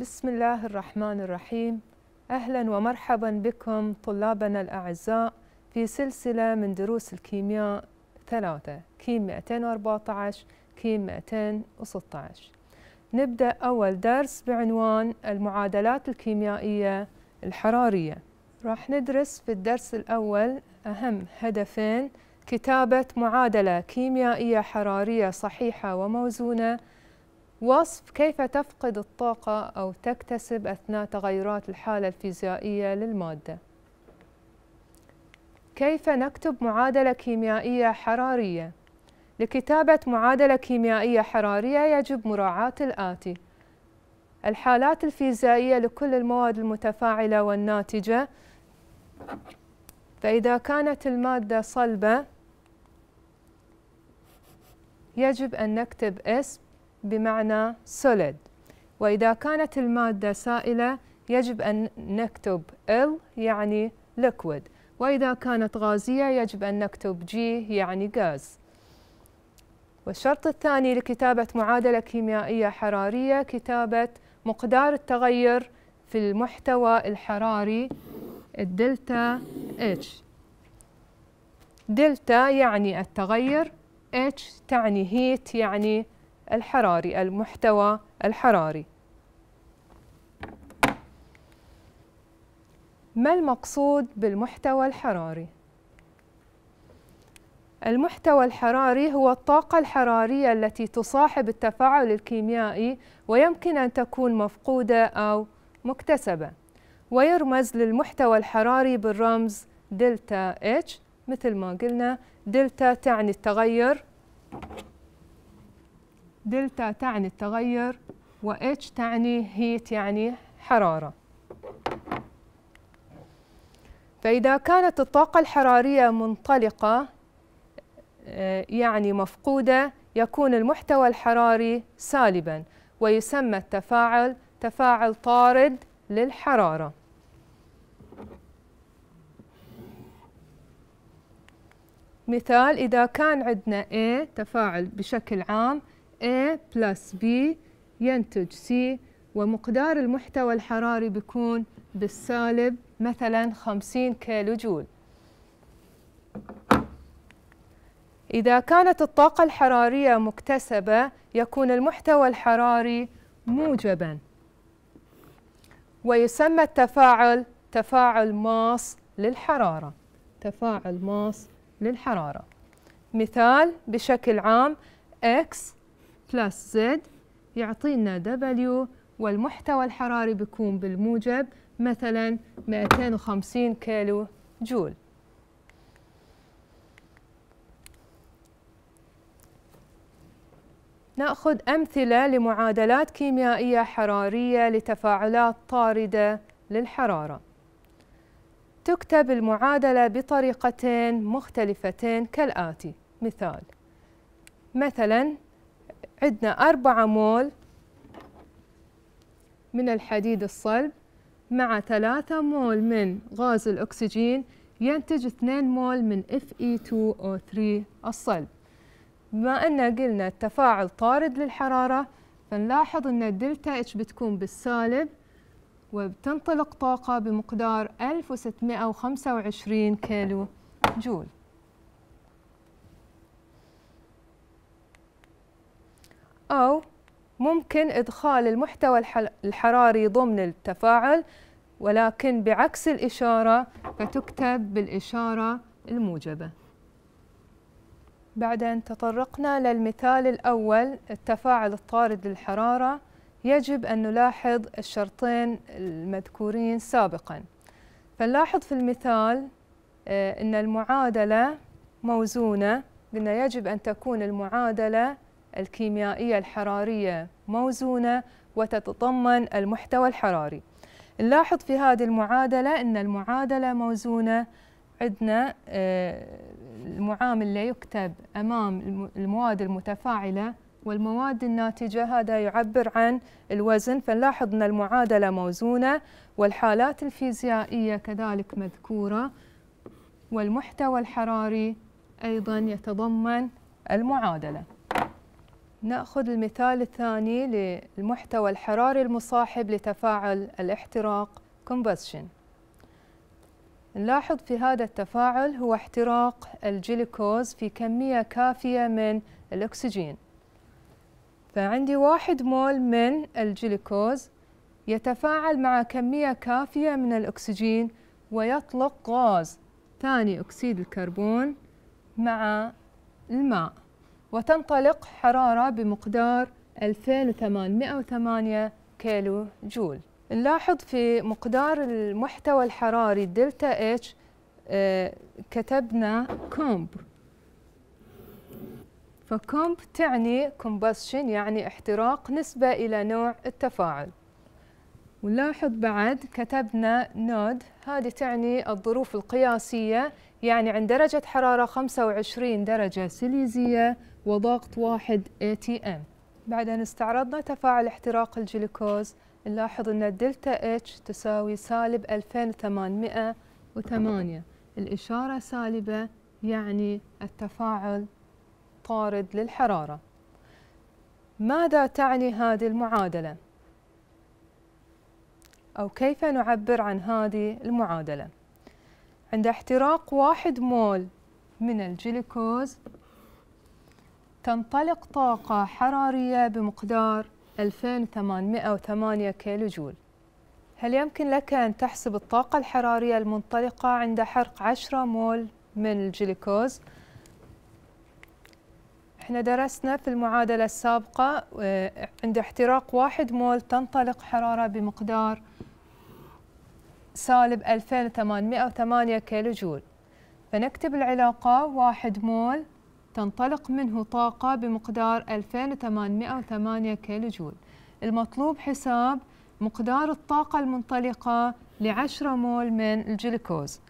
بسم الله الرحمن الرحيم أهلا ومرحبا بكم طلابنا الأعزاء في سلسلة من دروس الكيمياء ثلاثة كيم 214 كيم 216 نبدأ أول درس بعنوان المعادلات الكيميائية الحرارية راح ندرس في الدرس الأول أهم هدفين كتابة معادلة كيميائية حرارية صحيحة وموزونة وصف كيف تفقد الطاقة أو تكتسب أثناء تغيرات الحالة الفيزيائية للمادة كيف نكتب معادلة كيميائية حرارية لكتابة معادلة كيميائية حرارية يجب مراعاة الآتي الحالات الفيزيائية لكل المواد المتفاعلة والناتجة فإذا كانت المادة صلبة يجب أن نكتب اسم بمعنى solid وإذا كانت المادة سائلة يجب أن نكتب L يعني liquid وإذا كانت غازية يجب أن نكتب G يعني غاز والشرط الثاني لكتابة معادلة كيميائية حرارية كتابة مقدار التغير في المحتوى الحراري الدلتا H دلتا يعني التغير H تعني heat يعني الحراري المحتوى الحراري ما المقصود بالمحتوى الحراري المحتوى الحراري هو الطاقة الحرارية التي تصاحب التفاعل الكيميائي ويمكن أن تكون مفقودة أو مكتسبة ويرمز للمحتوى الحراري بالرمز دلتا H مثل ما قلنا دلتا تعني التغير دلتا تعني التغير واتش تعني هيت يعني حرارة فإذا كانت الطاقة الحرارية منطلقة آه، يعني مفقودة يكون المحتوى الحراري سالبا ويسمى التفاعل تفاعل طارد للحرارة مثال إذا كان عندنا A تفاعل بشكل عام A بلس B ينتج C ومقدار المحتوى الحراري بيكون بالسالب مثلا 50 كيلو جول إذا كانت الطاقة الحرارية مكتسبة يكون المحتوى الحراري موجبا ويسمى التفاعل تفاعل ماس للحرارة تفاعل ماس للحرارة مثال بشكل عام X بلس زد يعطينا دبليو والمحتوى الحراري بيكون بالموجب مثلا 250 كيلو جول ناخذ امثله لمعادلات كيميائيه حراريه لتفاعلات طارده للحراره تكتب المعادله بطريقتين مختلفتين كالاتي مثال مثلا عندنا أربعة مول من الحديد الصلب مع ثلاثة مول من غاز الأكسجين ينتج اثنين مول من Fe2O3 الصلب بما أن قلنا التفاعل طارد للحرارة فنلاحظ أن الدلتا اتش بتكون بالسالب وبتنطلق طاقة بمقدار 1625 كيلو جول أو ممكن إدخال المحتوى الحراري ضمن التفاعل ولكن بعكس الإشارة فتكتب بالإشارة الموجبة بعد أن تطرقنا للمثال الأول التفاعل الطارد للحرارة يجب أن نلاحظ الشرطين المذكورين سابقا فنلاحظ في المثال آه، أن المعادلة موزونة قلنا يجب أن تكون المعادلة الكيميائية الحرارية موزونة وتتضمن المحتوى الحراري نلاحظ في هذه المعادلة أن المعادلة موزونة عندنا آه، المعامل اللي يكتب أمام المواد المتفاعلة والمواد الناتجة هذا يعبر عن الوزن فنلاحظ أن المعادلة موزونة والحالات الفيزيائية كذلك مذكورة والمحتوى الحراري أيضا يتضمن المعادلة نأخذ المثال الثاني للمحتوى الحراري المصاحب لتفاعل الاحتراق combustion نلاحظ في هذا التفاعل هو احتراق الجلوكوز في كمية كافية من الأكسجين فعندي واحد مول من الجلوكوز يتفاعل مع كمية كافية من الأكسجين ويطلق غاز ثاني أكسيد الكربون مع الماء وتنطلق حرارة بمقدار 2808 كيلو جول نلاحظ في مقدار المحتوى الحراري دلتا اتش آه، كتبنا كومب فكومب تعني كومبسشن يعني احتراق نسبة إلى نوع التفاعل ونلاحظ بعد كتبنا نود هذه تعني الظروف القياسية يعني عند درجة حرارة 25 درجة سيليزية وضغط واحد ATM بعد أن استعرضنا تفاعل احتراق الجلوكوز نلاحظ أن الدلتا H تساوي سالب 2808 الإشارة سالبة يعني التفاعل طارد للحرارة ماذا تعني هذه المعادلة؟ أو كيف نعبر عن هذه المعادلة؟ عند احتراق واحد مول من الجلوكوز تنطلق طاقة حرارية بمقدار 2808 كيلو جول هل يمكن لك أن تحسب الطاقة الحرارية المنطلقة عند حرق 10 مول من الجلوكوز؟ احنا درسنا في المعادلة السابقة آه، عند احتراق واحد مول تنطلق حرارة بمقدار سالب 2808 كيلو جول فنكتب العلاقة واحد مول تنطلق منه طاقة بمقدار 2808 كيلوجول المطلوب حساب مقدار الطاقة المنطلقة لعشرة مول من الجلوكوز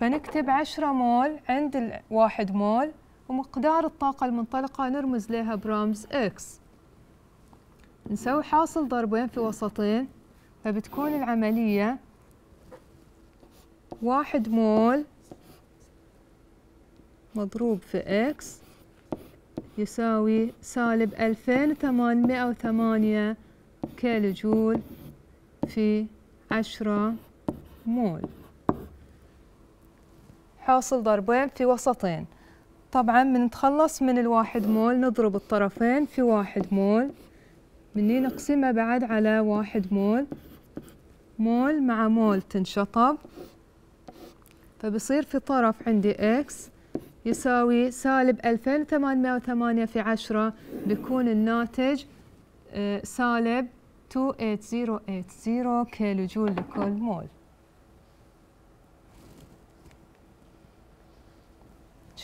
فنكتب عشرة مول عند الواحد مول ومقدار الطاقة المنطلقة نرمز لها برمز X نسوي حاصل ضربين في وسطين فبتكون العملية واحد مول مضروب في إكس يساوي سالب ألفين وثمانمائة وثمانية كيلو جول في عشرة مول حاصل ضربين في وسطين طبعا بنتخلص من, من الواحد مول نضرب الطرفين في واحد مول مني نقسمها بعد على واحد مول مول مع مول تنشطب فبصير في طرف عندي اكس يساوي سالب 2808 في 10 بيكون الناتج آه، سالب 28080 كيلو جول لكل مول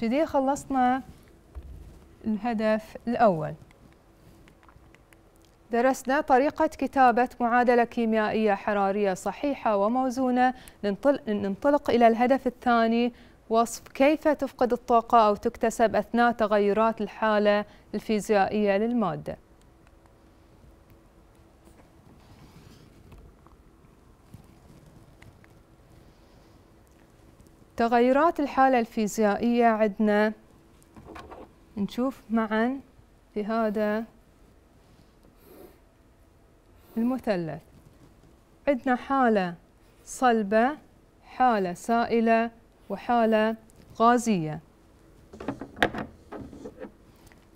كذي خلصنا الهدف الأول درسنا طريقة كتابة معادلة كيميائية حرارية صحيحة وموزونة ننطلق إلى الهدف الثاني وصف كيف تفقد الطاقة أو تكتسب أثناء تغيرات الحالة الفيزيائية للمادة تغيرات الحالة الفيزيائية عندنا نشوف معا في هذا المثلث عندنا حالة صلبة حالة سائلة وحالة غازية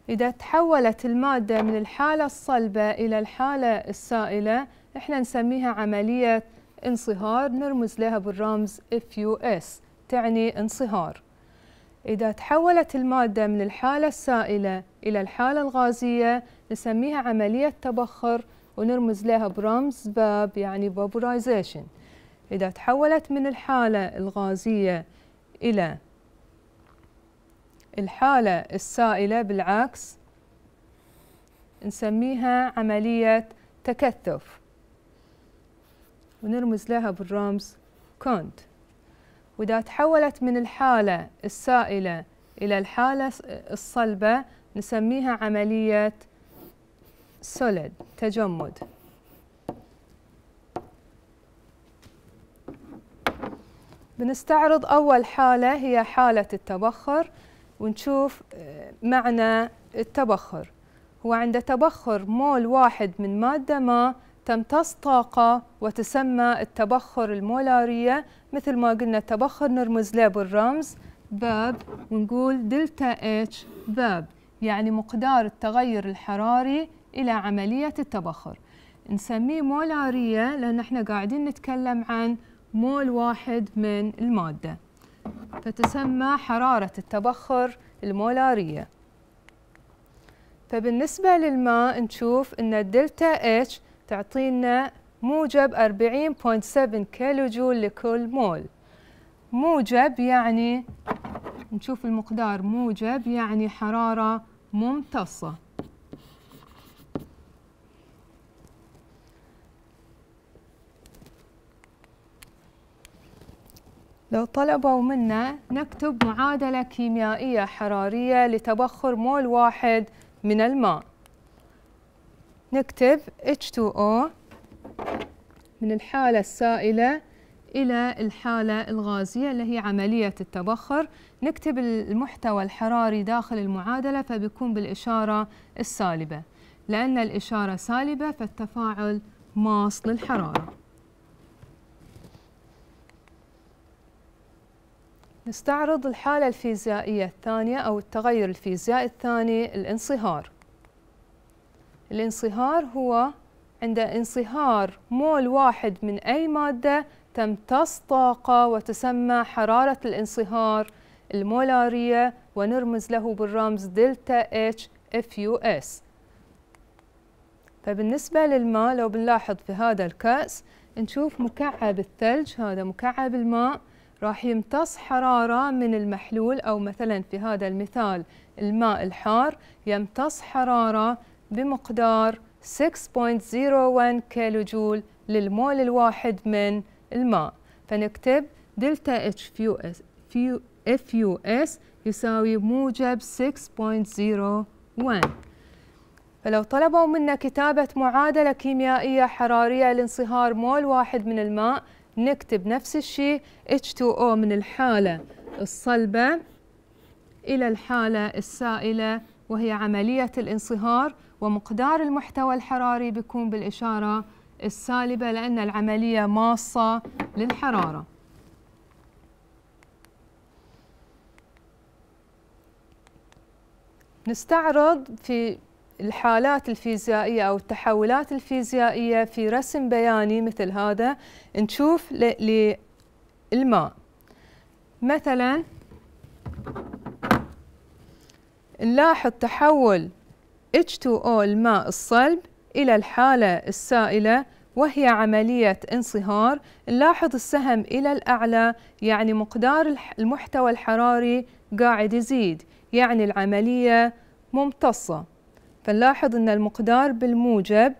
إذا تحولت المادة من الحالة الصلبة إلى الحالة السائلة إحنا نسميها عملية انصهار نرمز لها بالرمز FUS تعني انصهار إذا تحولت المادة من الحالة السائلة إلى الحالة الغازية نسميها عملية تبخر ونرمز لها برمز باب يعني vaporization إذا تحولت من الحالة الغازية إلى الحالة السائلة بالعكس نسميها عملية تكثف ونرمز لها بالرمز كونت وإذا تحولت من الحالة السائلة إلى الحالة الصلبة نسميها عملية سوليد تجمد بنستعرض أول حالة هي حالة التبخر ونشوف آه، معنى التبخر هو عند تبخر مول واحد من مادة ما تمتص طاقة وتسمى التبخر المولارية مثل ما قلنا التبخر نرمز له بالرمز باب ونقول دلتا اتش باب يعني مقدار التغير الحراري إلى عملية التبخر نسميه مولارية لأن احنا قاعدين نتكلم عن مول واحد من المادة فتسمى حرارة التبخر المولارية فبالنسبة للماء نشوف أن الدلتا H تعطينا موجب 40.7 كيلو جول لكل مول موجب يعني نشوف المقدار موجب يعني حرارة ممتصة لو طلبوا منا نكتب معادلة كيميائية حرارية لتبخر مول واحد من الماء نكتب H2O من الحالة السائلة إلى الحالة الغازية اللي هي عملية التبخر نكتب المحتوى الحراري داخل المعادلة فبيكون بالإشارة السالبة لأن الإشارة سالبة فالتفاعل ماص للحرارة نستعرض الحالة الفيزيائية الثانية أو التغير الفيزيائي الثاني الانصهار الانصهار هو عند انصهار مول واحد من أي مادة تمتص طاقة وتسمى حرارة الانصهار المولارية ونرمز له بالرمز دلتا اتش اف يو اس فبالنسبة للماء لو بنلاحظ في هذا الكأس نشوف مكعب الثلج هذا مكعب الماء راح يمتص حرارة من المحلول أو مثلا في هذا المثال الماء الحار يمتص حرارة بمقدار 6.01 كيلو جول للمول الواحد من الماء فنكتب دلتا اتش فيو اس فيو اف يو اس يساوي موجب 6.01 فلو طلبوا منا كتابة معادلة كيميائية حرارية لانصهار مول واحد من الماء نكتب نفس الشيء H2O من الحالة الصلبة إلى الحالة السائلة وهي عملية الانصهار ومقدار المحتوى الحراري بيكون بالإشارة السالبة لأن العملية ماصة للحرارة نستعرض في الحالات الفيزيائية أو التحولات الفيزيائية في رسم بياني مثل هذا نشوف للماء مثلا نلاحظ تحول H2O الماء الصلب إلى الحالة السائلة وهي عملية انصهار نلاحظ السهم إلى الأعلى يعني مقدار المحتوى الحراري قاعد يزيد يعني العملية ممتصة فنلاحظ أن المقدار بالموجب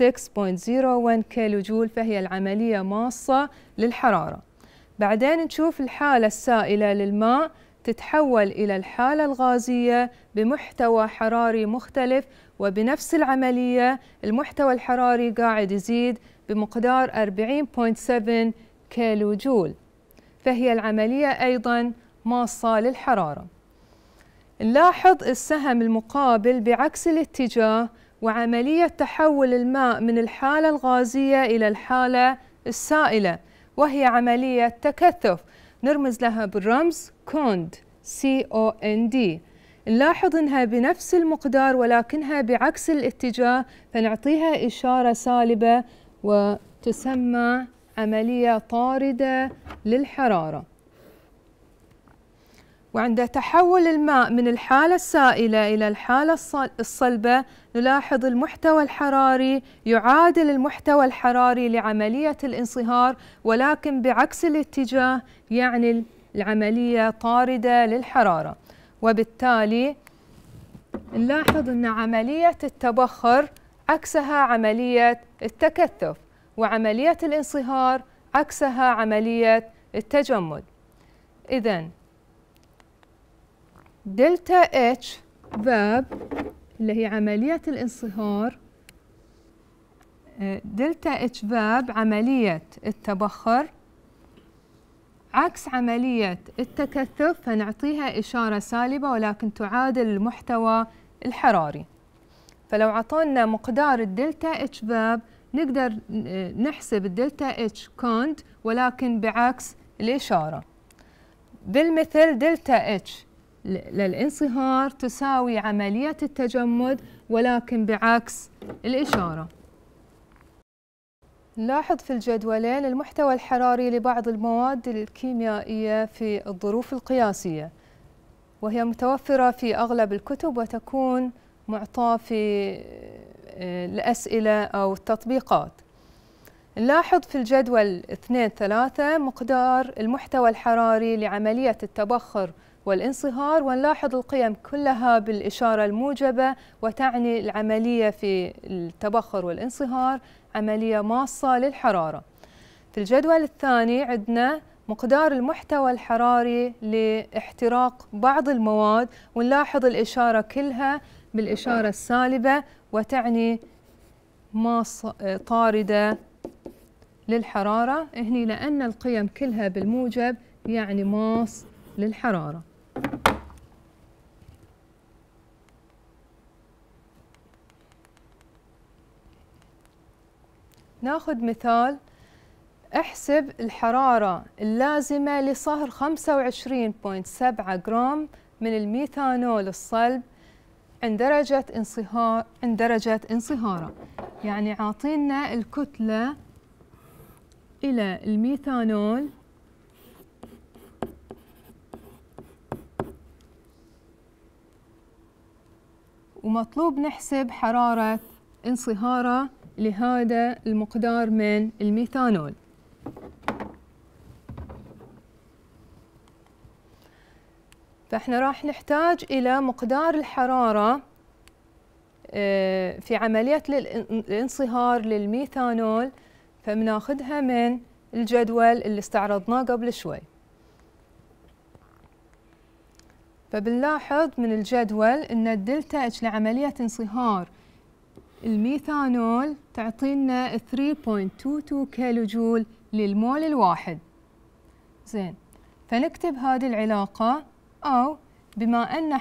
6.01 كيلو جول فهي العملية ماصة للحرارة بعدين نشوف الحالة السائلة للماء تتحول إلى الحالة الغازية بمحتوى حراري مختلف وبنفس العملية المحتوى الحراري قاعد يزيد بمقدار 40.7 كيلو جول فهي العملية أيضا ماصة للحرارة نلاحظ السهم المقابل بعكس الاتجاه وعملية تحول الماء من الحالة الغازية إلى الحالة السائلة وهي عملية تكثف نرمز لها بالرمز كوند سي او ان دي نلاحظ أنها بنفس المقدار ولكنها بعكس الاتجاه فنعطيها إشارة سالبة وتسمى عملية طاردة للحرارة وعند تحول الماء من الحالة السائلة إلى الحالة الصلبة نلاحظ المحتوى الحراري يعادل المحتوى الحراري لعملية الانصهار ولكن بعكس الاتجاه يعني العملية طاردة للحرارة وبالتالي نلاحظ أن عملية التبخر عكسها عملية التكثف وعملية الانصهار عكسها عملية التجمد إذا دلتا اتش فاب اللي هي عملية الانصهار آه، دلتا اتش فاب عملية التبخر عكس عملية التكثف فنعطيها إشارة سالبة ولكن تعادل المحتوى الحراري فلو عطونا مقدار الدلتا اتش فاب نقدر آه، نحسب الدلتا اتش كونت ولكن بعكس الإشارة بالمثل دلتا اتش للانصهار تساوي عملية التجمد ولكن بعكس الإشارة نلاحظ في الجدولين المحتوى الحراري لبعض المواد الكيميائية في الظروف القياسية وهي متوفرة في أغلب الكتب وتكون معطاة في آه، الأسئلة أو التطبيقات نلاحظ في الجدول 2 3 مقدار المحتوى الحراري لعملية التبخر والانصهار ونلاحظ القيم كلها بالإشارة الموجبة وتعني العملية في التبخر والانصهار عملية ماصة للحرارة في الجدول الثاني عندنا مقدار المحتوى الحراري لاحتراق بعض المواد ونلاحظ الإشارة كلها بالإشارة السالبة وتعني ماصة طاردة للحرارة هني لأن القيم كلها بالموجب يعني ماص للحرارة ناخذ مثال احسب الحرارة اللازمة لصهر 25.7 جرام من الميثانول الصلب عند درجة انصهار عند درجة انصهاره يعني عاطينا الكتلة إلى الميثانول ومطلوب نحسب حرارة انصهاره لهذا المقدار من الميثانول فإحنا راح نحتاج إلى مقدار الحرارة آه، في عملية الانصهار للميثانول فبناخذها من الجدول اللي استعرضناه قبل شوي فبنلاحظ من الجدول أن الدلتا اتش لعملية انصهار الميثانول تعطينا 3.22 كيلو جول للمول الواحد زين فنكتب هذه العلاقة أو بما أن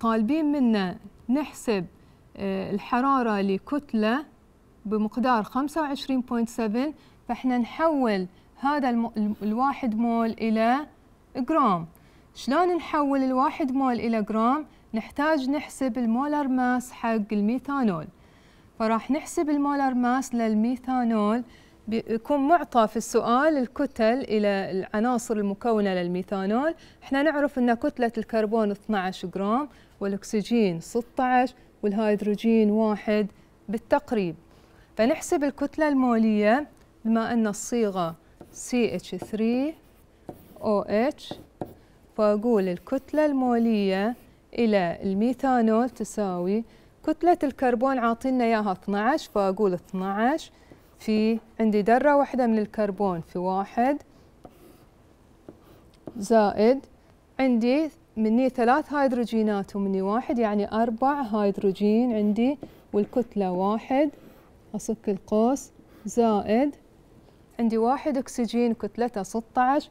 طالبين منا نحسب آه، الحرارة لكتلة بمقدار 25.7 فإحنا نحول هذا الواحد مول إلى جرام شلون نحول الواحد مول إلى جرام؟ نحتاج نحسب المولر ماس حق الميثانول فراح نحسب المولر ماس للميثانول بيكون معطى في السؤال الكتل إلى العناصر المكونة للميثانول احنا نعرف أن كتلة الكربون 12 جرام والأكسجين 16 والهيدروجين واحد بالتقريب فنحسب الكتلة المولية بما أن الصيغة CH3OH فأقول الكتلة المولية إلى الميثانول تساوي كتلة الكربون عاطينا إياها 12 فأقول 12 في عندي ذرة واحدة من الكربون في واحد زائد عندي مني ثلاث هيدروجينات ومني واحد يعني أربع هيدروجين عندي والكتلة واحد أصك القوس زائد عندي واحد أكسجين كتلته 16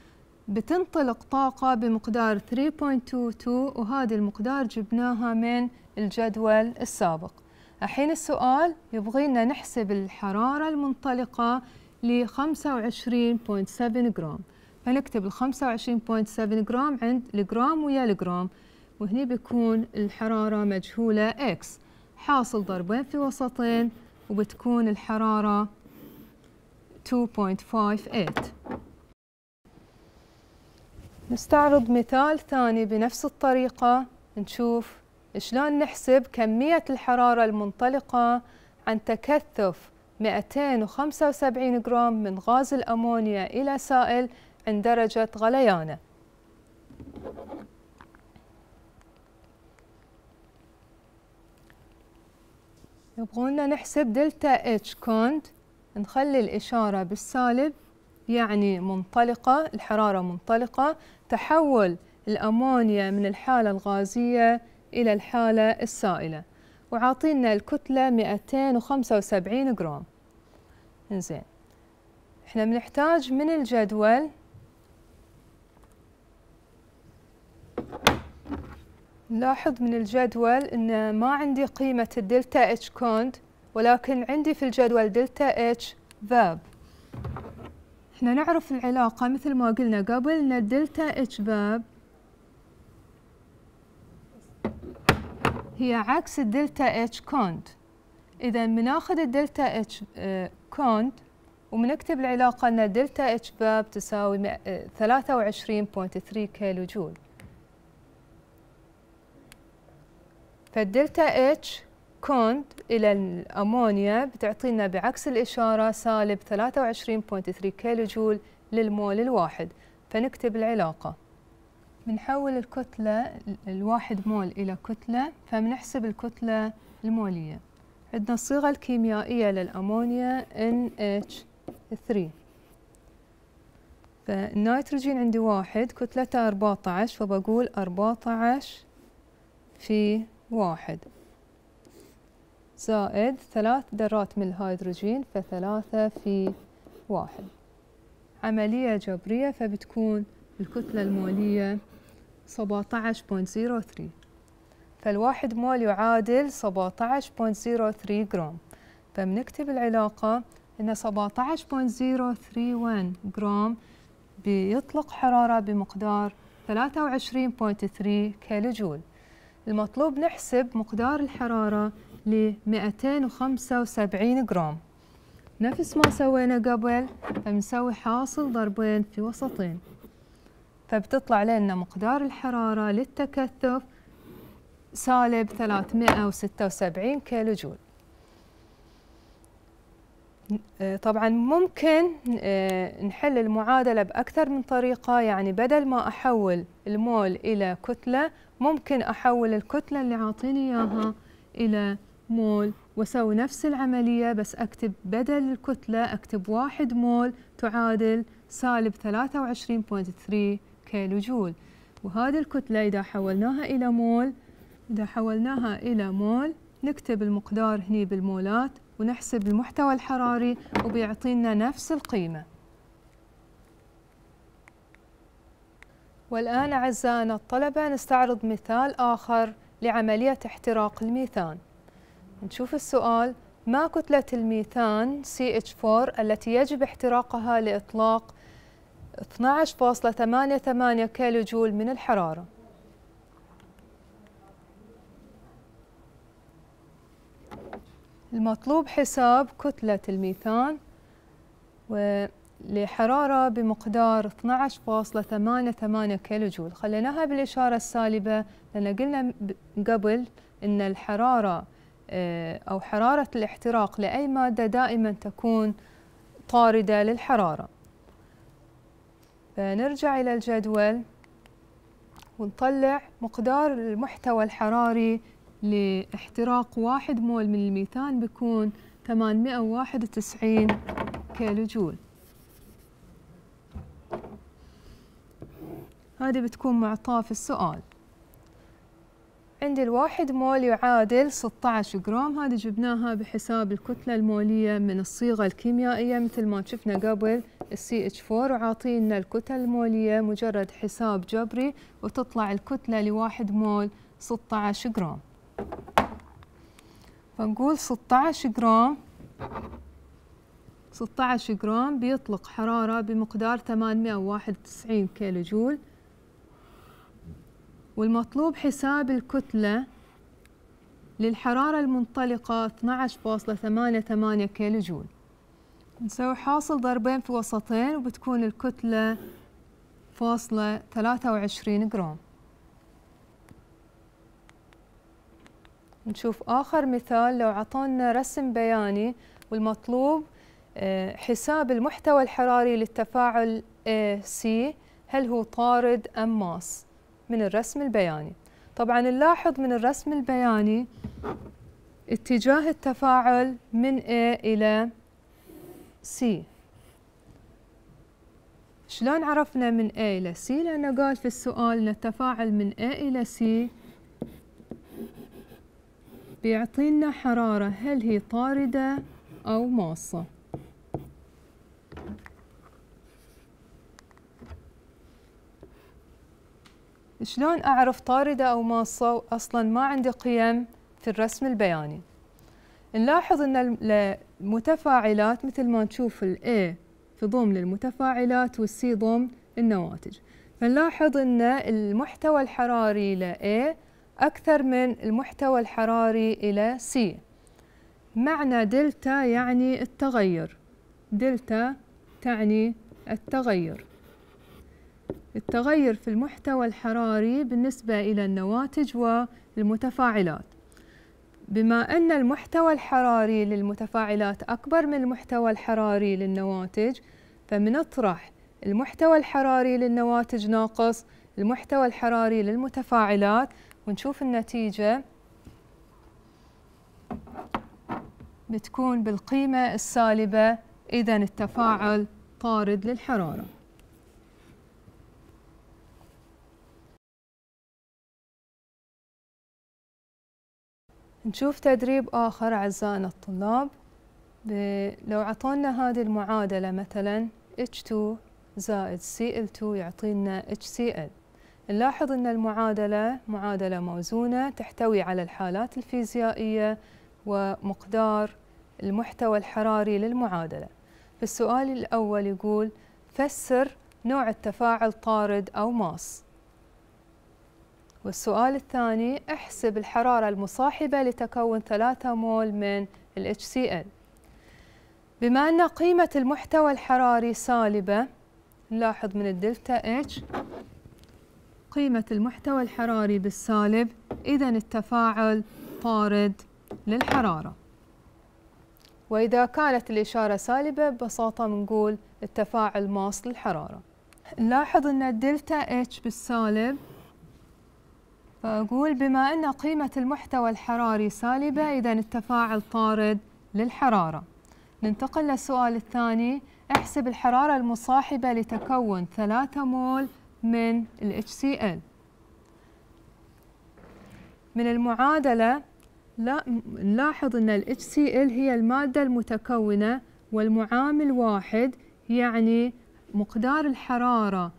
بتنطلق طاقة بمقدار 3.22 وهذا المقدار جبناها من الجدول السابق الحين السؤال يبغينا نحسب الحرارة المنطلقة ل 25.7 جرام فنكتب ال 25.7 جرام عند الجرام ويا الجرام وهني بيكون الحرارة مجهولة X حاصل ضربين في وسطين وبتكون الحرارة 2.58 نستعرض مثال ثاني بنفس الطريقة نشوف شلون نحسب كمية الحرارة المنطلقة عن تكثف 275 جرام من غاز الأمونيا إلى سائل عند درجة غليانه يبغونا نحسب دلتا اتش كوند نخلي الإشارة بالسالب يعني منطلقة الحرارة منطلقة تحول الأمونيا من الحالة الغازية إلى الحالة السائلة وعاطينا الكتلة 275 جرام انزين احنا بنحتاج من الجدول نلاحظ من الجدول ان ما عندي قيمة الدلتا اتش كوند ولكن عندي في الجدول دلتا اتش ذاب احنا نعرف العلاقة مثل ما قلنا قبل ان الدلتا اتش باب هي عكس الدلتا اتش كوند اذا بناخذ الدلتا اتش كوند آه، وبنكتب العلاقة ان دلتا اتش باب تساوي 23.3 كيلو جول فالدلتا اتش كوند إلى الأمونيا بتعطينا بعكس الإشارة سالب 23.3 كيلو جول للمول الواحد فنكتب العلاقة بنحول الكتلة الواحد مول إلى كتلة فبنحسب الكتلة المولية عندنا الصيغة الكيميائية للأمونيا NH3 فالنيتروجين عندي واحد كتلته 14 فبقول 14 في واحد زائد ثلاث ذرات من الهيدروجين فثلاثة في واحد عملية جبرية فبتكون الكتلة المولية 17.03 فالواحد مول يعادل 17.03 جرام فبنكتب العلاقة إن 17.031 جرام بيطلق حرارة بمقدار 23.3 كيلو جول المطلوب نحسب مقدار الحرارة ل 275 جرام نفس ما سوينا قبل فبنسوي حاصل ضربين في وسطين فبتطلع لنا مقدار الحرارة للتكثف سالب 376 كيلو جول طبعا ممكن آه، نحل المعادلة بأكثر من طريقة يعني بدل ما أحول المول إلى كتلة ممكن أحول الكتلة اللي عاطيني إياها إلى مول وأسوي نفس العملية بس أكتب بدل الكتلة أكتب واحد مول تعادل سالب 23.3 كيلو جول وهذه الكتلة إذا حولناها إلى مول إذا حولناها إلى مول نكتب المقدار هني بالمولات ونحسب المحتوى الحراري وبيعطينا نفس القيمة والآن أعزائنا الطلبة نستعرض مثال آخر لعملية احتراق الميثان نشوف السؤال ما كتلة الميثان CH4 التي يجب احتراقها لإطلاق 12.88 كيلو جول من الحرارة المطلوب حساب كتلة الميثان لحرارة بمقدار 12.88 كيلو جول خليناها بالإشارة السالبة لأن قلنا قبل أن الحرارة آه، أو حرارة الاحتراق لأي مادة دائما تكون طاردة للحرارة فنرجع آه، إلى الجدول ونطلع مقدار المحتوى الحراري لاحتراق واحد مول من الميثان بيكون 891 كيلو جول هذه بتكون معطاة في السؤال عندي الواحد مول يعادل 16 جرام هذه جبناها بحساب الكتلة المولية من الصيغة الكيميائية مثل ما شفنا قبل السي اتش 4 وعاطينا الكتلة المولية مجرد حساب جبري وتطلع الكتلة لواحد مول 16 جرام فنقول 16 جرام 16 جرام بيطلق حرارة بمقدار 891 كيلو جول والمطلوب حساب الكتلة للحرارة المنطلقة 12.88 كيلو جول نسوي حاصل ضربين في وسطين وبتكون الكتلة فاصلة 23 جرام نشوف آخر مثال لو عطونا رسم بياني والمطلوب آه، حساب المحتوى الحراري للتفاعل AC هل هو طارد أم ماس؟ من الرسم البياني طبعا نلاحظ من الرسم البياني اتجاه التفاعل من A إلى C شلون عرفنا من A إلى C لأنه قال في السؤال أن التفاعل من A إلى C بيعطينا حرارة هل هي طاردة أو ماصة شلون أعرف طاردة أو ماصة أصلا ما عندي قيم في الرسم البياني نلاحظ أن المتفاعلات مثل ما نشوف الاي A في ضم للمتفاعلات والسي C النواتج فنلاحظ أن المحتوى الحراري إلى A أكثر من المحتوى الحراري إلى C معنى دلتا يعني التغير دلتا تعني التغير التغير في المحتوى الحراري بالنسبة إلى النواتج والمتفاعلات بما أن المحتوى الحراري للمتفاعلات أكبر من المحتوى الحراري للنواتج فمنطرح المحتوى الحراري للنواتج ناقص المحتوى الحراري للمتفاعلات ونشوف النتيجة بتكون بالقيمة السالبة إذا التفاعل طارد للحرارة نشوف تدريب آخر أعزائنا الطلاب لو عطونا هذه المعادلة مثلا H2 زائد Cl2 يعطينا HCl نلاحظ أن المعادلة معادلة موزونة تحتوي على الحالات الفيزيائية ومقدار المحتوى الحراري للمعادلة السؤال الأول يقول فسر نوع التفاعل طارد أو ماس والسؤال الثاني احسب الحرارة المصاحبة لتكون 3 مول من ال HCl بما أن قيمة المحتوى الحراري سالبة نلاحظ من الدلتا H قيمة المحتوى الحراري بالسالب إذا التفاعل طارد للحرارة وإذا كانت الإشارة سالبة ببساطة بنقول التفاعل ماص للحرارة نلاحظ أن الدلتا H بالسالب فأقول بما أن قيمة المحتوى الحراري سالبة إذا التفاعل طارد للحرارة ننتقل للسؤال الثاني احسب الحرارة المصاحبة لتكون 3 مول من ال HCl من المعادلة لا نلاحظ أن ال HCl هي المادة المتكونة والمعامل واحد يعني مقدار الحرارة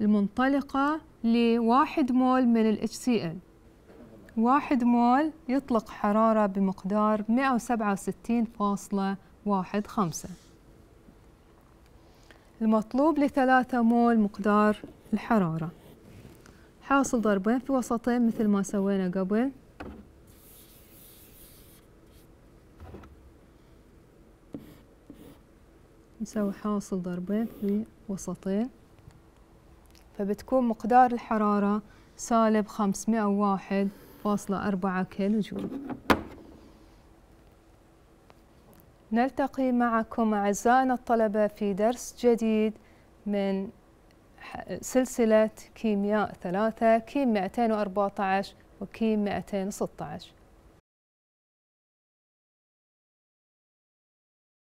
المنطلقة لواحد مول من ال HCl واحد مول يطلق حرارة بمقدار 167.15 المطلوب لثلاثة مول مقدار الحرارة حاصل ضربين في وسطين مثل ما سوينا قبل نسوي حاصل ضربين في وسطين فبتكون مقدار الحرارة سالب 501.4 كيلو جول نلتقي معكم أعزائنا الطلبة في درس جديد من سلسلة كيمياء ثلاثة كيم 214 وكيم 216